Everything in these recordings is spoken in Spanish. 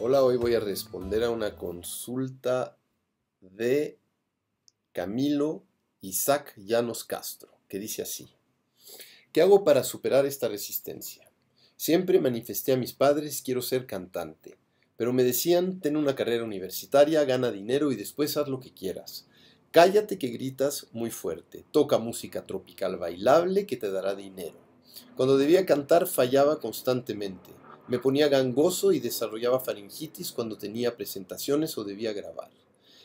Hola, hoy voy a responder a una consulta de Camilo Isaac Llanos Castro, que dice así. ¿Qué hago para superar esta resistencia? Siempre manifesté a mis padres quiero ser cantante, pero me decían, ten una carrera universitaria, gana dinero y después haz lo que quieras. Cállate que gritas muy fuerte, toca música tropical bailable que te dará dinero. Cuando debía cantar fallaba constantemente. Me ponía gangoso y desarrollaba faringitis cuando tenía presentaciones o debía grabar.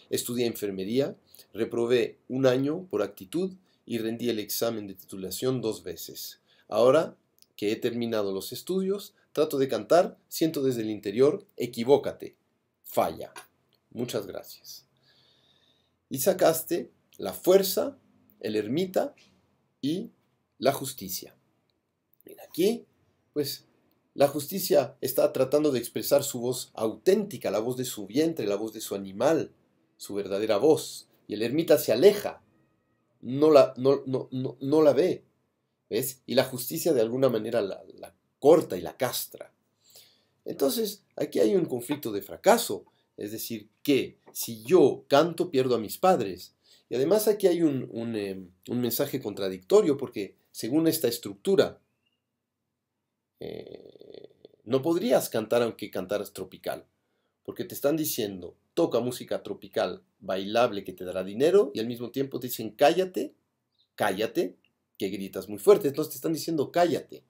Estudié enfermería, reprobé un año por actitud y rendí el examen de titulación dos veces. Ahora que he terminado los estudios, trato de cantar, siento desde el interior, equivócate, falla. Muchas gracias. Y sacaste la fuerza, el ermita y la justicia. Mira aquí, pues la justicia está tratando de expresar su voz auténtica, la voz de su vientre, la voz de su animal, su verdadera voz. Y el ermita se aleja, no la, no, la ve. ¿Ves? Y la justicia de alguna manera la, corta y la castra. Entonces, aquí hay un conflicto de fracaso. Es decir, que si yo canto, pierdo a mis padres. Y además aquí hay un, un eh, mensaje contradictorio porque según esta estructura, eh, no podrías cantar aunque cantaras tropical, porque te están diciendo, toca música tropical, bailable, que te dará dinero, y al mismo tiempo te dicen, cállate, cállate, que gritas muy fuerte, entonces te están diciendo, cállate.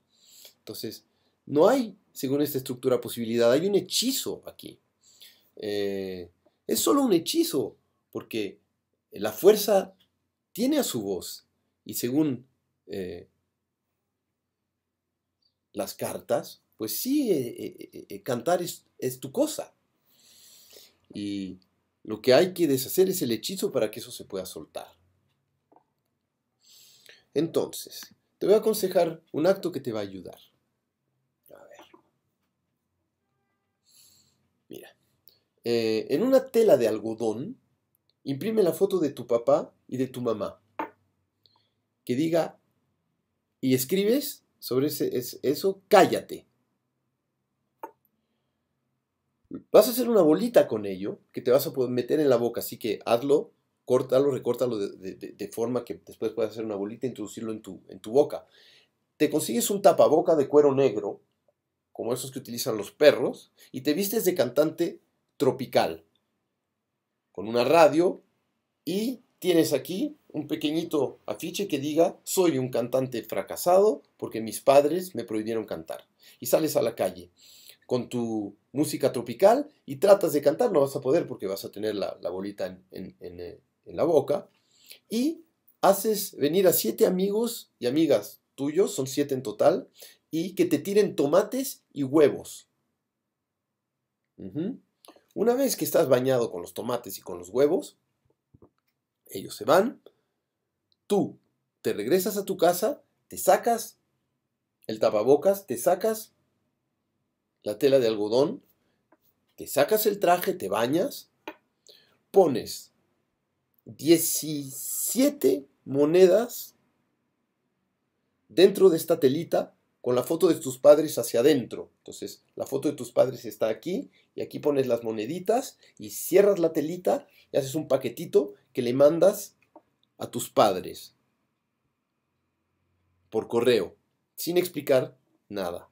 Entonces, no hay, según esta estructura, posibilidad, hay un hechizo aquí. Eh, es solo un hechizo, porque la fuerza tiene a su voz, y según eh, las cartas, pues sí, eh, eh, eh, cantar es, tu cosa. Y lo que hay que deshacer es el hechizo para que eso se pueda soltar. Entonces, te voy a aconsejar un acto que te va a ayudar. A ver. Mira. en una tela de algodón, imprime la foto de tu papá y de tu mamá. Que diga, y escribes sobre eso, cállate. Vas a hacer una bolita con ello que te vas a meter en la boca, así que hazlo, córtalo, recórtalo de, de, forma que después puedas hacer una bolita e introducirlo en tu, en tu boca. Te consigues un tapaboca de cuero negro, como esos que utilizan los perros, y te vistes de cantante tropical, con una radio, y tienes aquí un pequeñito afiche que diga, soy un cantante fracasado porque mis padres me prohibieron cantar. Y sales a la calle con tu música tropical y tratas de cantar, no vas a poder porque vas a tener la, bolita eh, en, la boca. Y haces venir a siete amigos y amigas tuyos, son siete en total, y que te tiren tomates y huevos. Una vez que estás bañado con los tomates y con los huevos, ellos se van, tú te regresas a tu casa, te sacas el tapabocas, te sacas la tela de algodón, te sacas el traje, te bañas, pones 17 monedas dentro de esta telita con la foto de tus padres hacia adentro. Entonces, la foto de tus padres está aquí y aquí pones las moneditas y cierras la telita y haces un paquetito que le mandas a tus padres por correo, sin explicar nada.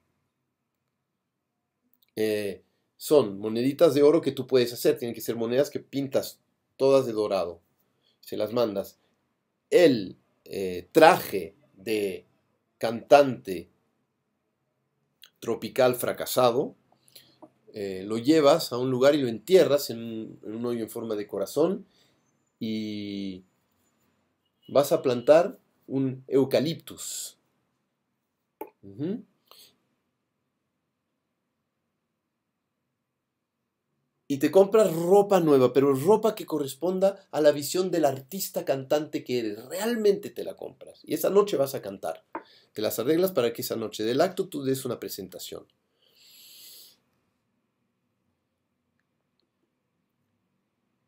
Eh, son moneditas de oro que tú puedes hacer, tienen que ser monedas que pintas todas de dorado, se las mandas. El eh, traje de cantante tropical fracasado, eh, lo llevas a un lugar y lo entierras en un, en un hoyo en forma de corazón y vas a plantar un eucaliptus. Y te compras ropa nueva, pero ropa que corresponda a la visión del artista cantante que eres. Realmente te la compras. Y esa noche vas a cantar. Te las arreglas para que esa noche del acto tú des una presentación.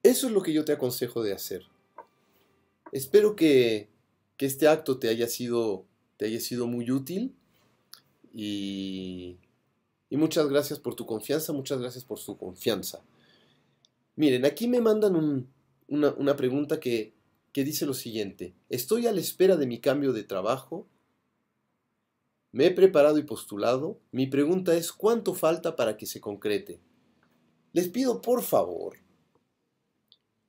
Eso es lo que yo te aconsejo de hacer. Espero que, este acto te haya sido, te haya sido muy útil y, muchas gracias por tu confianza, muchas gracias por su confianza. Miren, aquí me mandan una, pregunta que, que dice lo siguiente. Estoy a la espera de mi cambio de trabajo. Me he preparado y postulado. Mi pregunta es, ¿cuánto falta para que se concrete? Les pido por favor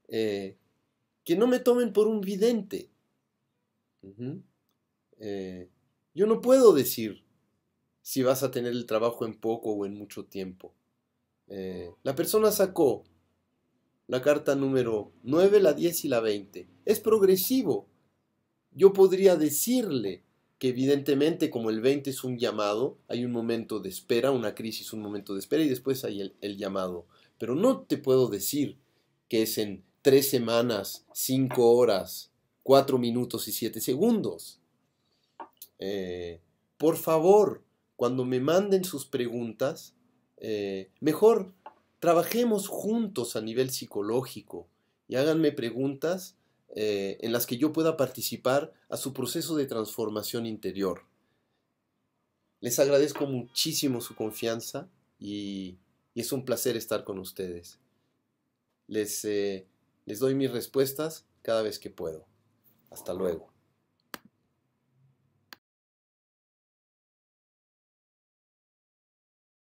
eh, que no me tomen por un vidente. Eh, yo no puedo decir si vas a tener el trabajo en poco o en mucho tiempo. Eh, la persona sacó la carta número 9, la 10 y la 20. Es progresivo. Yo podría decirle que evidentemente como el 20 es un llamado, hay un momento de espera, una crisis, un momento de espera y después hay el llamado. Pero no te puedo decir que es en tres semanas, cinco horas, cuatro minutos y siete segundos. Eh, por favor, cuando me manden sus preguntas, eh, mejor trabajemos juntos a nivel psicológico y háganme preguntas eh, en las que yo pueda participar a su proceso de transformación interior. Les agradezco muchísimo su confianza y, es un placer estar con ustedes. Les les doy mis respuestas cada vez que puedo. Hasta luego.